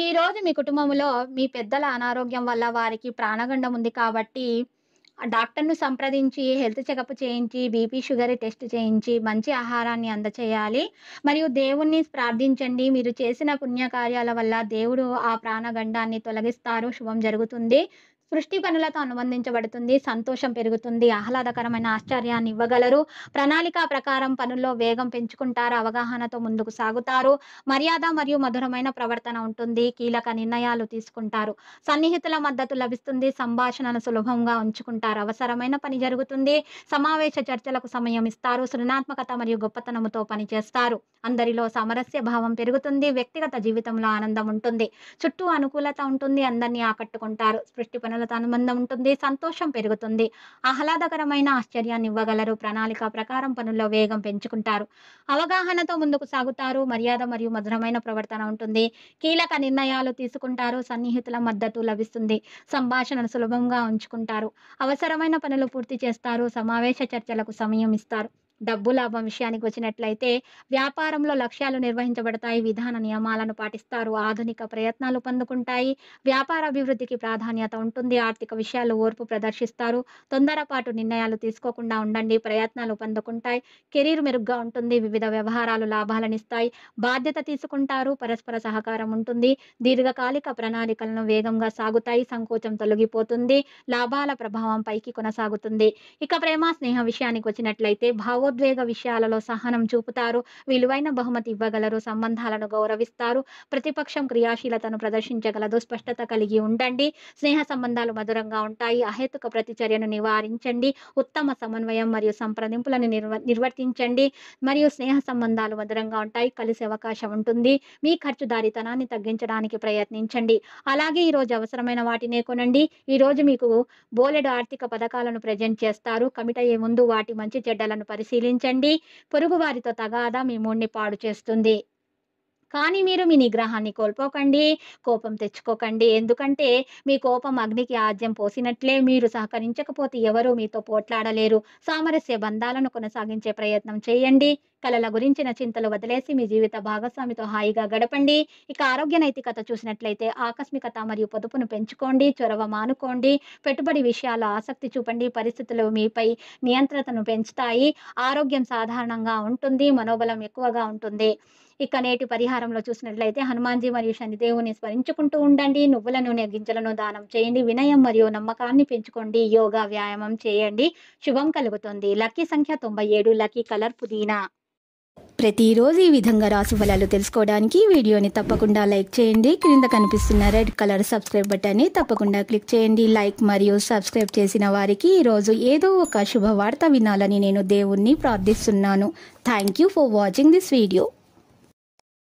ఈ రోజు మీ కుటుంబంలో మీ పెద్దల అనారోగ్యం వల్ల వారికి ప్రాణగండం ఉంది కాబట్టి డాక్టర్ను సంప్రదించి హెల్త్ చెకప్ చేయించి బీపీ షుగర్ టెస్ట్ చేయించి మంచి ఆహారాన్ని అందచేయాలి మరియు దేవుణ్ణి ప్రార్థించండి మీరు చేసిన పుణ్యకార్యాల వల్ల దేవుడు ఆ ప్రాణగండాన్ని తొలగిస్తారు శుభం జరుగుతుంది సృష్టి పనులతో అనుబంధించబడుతుంది సంతోషం పెరుగుతుంది ఆహ్లాదకరమైన ఆశ్చర్యాన్ని ఇవ్వగలరు ప్రణాళిక ప్రకారం పనుల్లో వేగం పెంచుకుంటారు అవగాహనతో ముందుకు సాగుతారు మర్యాద మరియు మధురమైన ప్రవర్తన ఉంటుంది కీలక నిర్ణయాలు తీసుకుంటారు సన్నిహితుల మద్దతు లభిస్తుంది సంభాషణను సులభంగా ఉంచుకుంటారు అవసరమైన పని జరుగుతుంది సమావేశ చర్చలకు సమయం ఇస్తారు సృజనాత్మకత మరియు గొప్పతనముతో పనిచేస్తారు అందరిలో సమరస్య భావం పెరుగుతుంది వ్యక్తిగత జీవితంలో ఆనందం ఉంటుంది చుట్టూ అనుకూలత ఉంటుంది అందరినీ ఆకట్టుకుంటారు సృష్టి పనులతో అనుబంధం ఉంటుంది సంతోషం పెరుగుతుంది ఆహ్లాదకరమైన ఆశ్చర్యాన్ని ఇవ్వగలరు ప్రణాళిక ప్రకారం పనుల్లో వేగం పెంచుకుంటారు అవగాహనతో ముందుకు సాగుతారు మర్యాద మరియు మధురమైన ప్రవర్తన ఉంటుంది కీలక నిర్ణయాలు తీసుకుంటారు సన్నిహితుల మద్దతు లభిస్తుంది సంభాషణను సులభంగా ఉంచుకుంటారు అవసరమైన పనులు పూర్తి చేస్తారు సమావేశ చర్చలకు సమయం ఇస్తారు డబ్బు లాభం విషయానికి వచ్చినట్లయితే వ్యాపారంలో లక్ష్యాలు నిర్వహించబడతాయి విధాన నియమాలను పాటిస్తారు ఆధునిక ప్రయత్నాలు పొందుకుంటాయి వ్యాపార అభివృద్ధికి ప్రాధాన్యత ఉంటుంది ఆర్థిక విషయాలు ఓర్పు ప్రదర్శిస్తారు తొందరపాటు నిర్ణయాలు తీసుకోకుండా ఉండండి ప్రయత్నాలు పొందుకుంటాయి కెరీర్ మెరుగ్గా ఉంటుంది వివిధ వ్యవహారాలు లాభాలనిస్తాయి బాధ్యత తీసుకుంటారు పరస్పర సహకారం ఉంటుంది దీర్ఘకాలిక ప్రణాళికలను వేగంగా సాగుతాయి సంకోచం తొలగిపోతుంది లాభాల ప్రభావం పైకి కొనసాగుతుంది ఇక ప్రేమ స్నేహ విషయానికి వచ్చినట్లయితే భావో భావోద్వేగ విషయాలలో సహనం చూపుతారు విలువైన బహుమతి ఇవ్వగలరు సంబంధాలను గౌరవిస్తారు ప్రతిపక్షం క్రియాశీలతను ప్రదర్శించగలదు స్పష్టత కలిగి ఉండండి స్నేహ సంబంధాలు మధురంగా ఉంటాయి అహేతుక ప్రతిచర్యను నివారించండి ఉత్తమ సమన్వయం మరియు సంప్రదింపులను నిర్వ నిర్వర్తించండి మరియు స్నేహ సంబంధాలు మధురంగా ఉంటాయి కలిసే అవకాశం ఉంటుంది మీ ఖర్చు దారితనాన్ని తగ్గించడానికి ప్రయత్నించండి అలాగే ఈరోజు అవసరమైన వాటినే కొనండి ఈరోజు మీకు బోలెడు ఆర్థిక పథకాలను ప్రజెంట్ చేస్తారు కమిట అయ్యే ముందు వాటి మంచి చెడ్డలను పరిశీలి పరిశీలించండి పొరుగువారితో తగాదా మీ మూడ్ని పాడు చేస్తుంది కానీ మీరు మీ నిగ్రహాన్ని కోల్పోకండి కోపం తెచ్చుకోకండి ఎందుకంటే మీ కోపం అగ్నికి ఆద్యం పోసినట్లే మీరు సహకరించకపోతే ఎవరూ మీతో పోట్లాడలేరు సామరస్య బంధాలను కొనసాగించే ప్రయత్నం చేయండి కళల గురించిన చింతలు వదిలేసి మీ జీవిత భాగస్వామితో హాయిగా గడపండి ఇక ఆరోగ్య నైతికత చూసినట్లయితే ఆకస్మికత మరియు పొదుపును పెంచుకోండి చొరవ మానుకోండి పెట్టుబడి విషయాలు ఆసక్తి చూపండి పరిస్థితులు మీపై నియంత్రణను పెంచుతాయి ఆరోగ్యం సాధారణంగా ఉంటుంది మనోబలం ఎక్కువగా ఉంటుంది ఇక నేటి పరిహారంలో చూసినట్లయితే హనుమాన్జీ మరియు శనిదేవుని స్మరించుకుంటూ ఉండండి నువ్వుల నూనె గింజలను దానం చేయండి వినయం మరియు నమ్మకాన్ని పెంచుకోండి యోగా వ్యాయామం చేయండి శుభం కలుగుతుంది లక్కీ సంఖ్య తొంభై ఏడు లక్కీ కలర్ పుదీనా ప్రతిరోజు ఈ విధంగా రాశి ఫలాలు తెలుసుకోవడానికి వీడియోని తప్పకుండా లైక్ చేయండి క్రింద కనిపిస్తున్న రెడ్ కలర్ సబ్స్క్రైబ్ బటన్ని తప్పకుండా క్లిక్ చేయండి లైక్ మరియు సబ్స్క్రైబ్ చేసిన వారికి ఈరోజు ఏదో ఒక శుభవార్త వినాలని నేను దేవుణ్ణి ప్రార్థిస్తున్నాను thank you for watching this video